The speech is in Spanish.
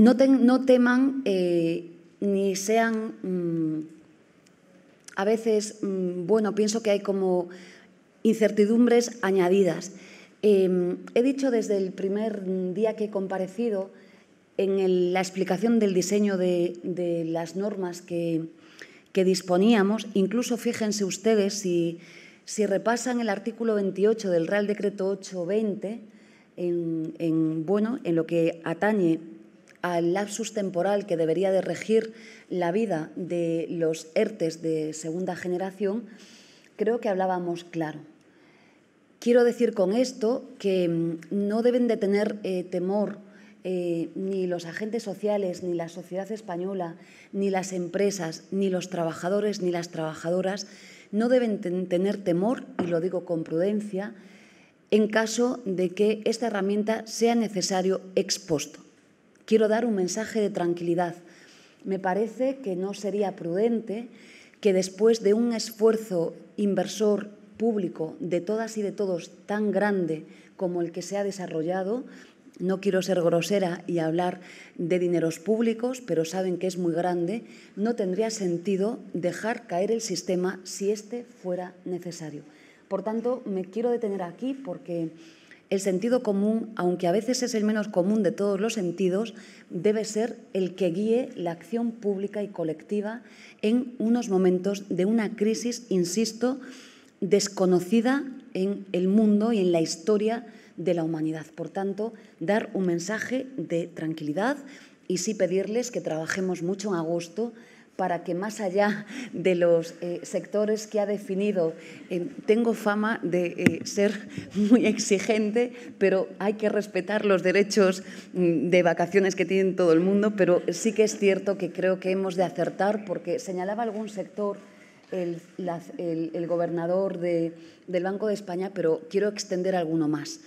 no, teman eh, ni sean mm, a veces, mm, bueno, pienso que hay como incertidumbres añadidas. Em, he dicho desde el primer día que he comparecido en la explicación del diseño de, las normas que, disponíamos, incluso fíjense ustedes si, repasan el artículo 28 del Real Decreto 820, en, bueno, en lo que atañe al lapsus temporal que debería de regir la vida de los ERTES de segunda generación, creo que hablábamos claro. Quiero decir con esto que mm, no deben de tener eh, temor eh, ni los agentes sociales, ni la sociedad española, ni las empresas, ni los trabajadores, ni las trabajadoras, no deben tener temor, y lo digo con prudencia, en caso de que esta herramienta sea necesario expuesto quiero dar un mensaje de tranquilidad. Me parece que no sería prudente que después de un esfuerzo inversor público de todas y de todos tan grande como el que se ha desarrollado, no quiero ser grosera y hablar de dineros públicos, pero saben que es muy grande, no tendría sentido dejar caer el sistema si este fuera necesario. Por tanto, me quiero detener aquí porque el sentido común, aunque a veces es el menos común de todos los sentidos, debe ser el que guíe la acción pública y colectiva en unos momentos de una crisis, insisto, desconocida en el mundo y en la historia de la humanidad. Por tanto, dar un mensaje de tranquilidad y sí pedirles que trabajemos mucho en agosto para que más allá de los eh, sectores que ha definido, eh, tengo fama de eh, ser muy exigente, pero hay que respetar los derechos mm, de vacaciones que tiene todo el mundo, pero sí que es cierto que creo que hemos de acertar porque señalaba algún sector. El, gobernador del Banco de España, pero quiero extender alguno más.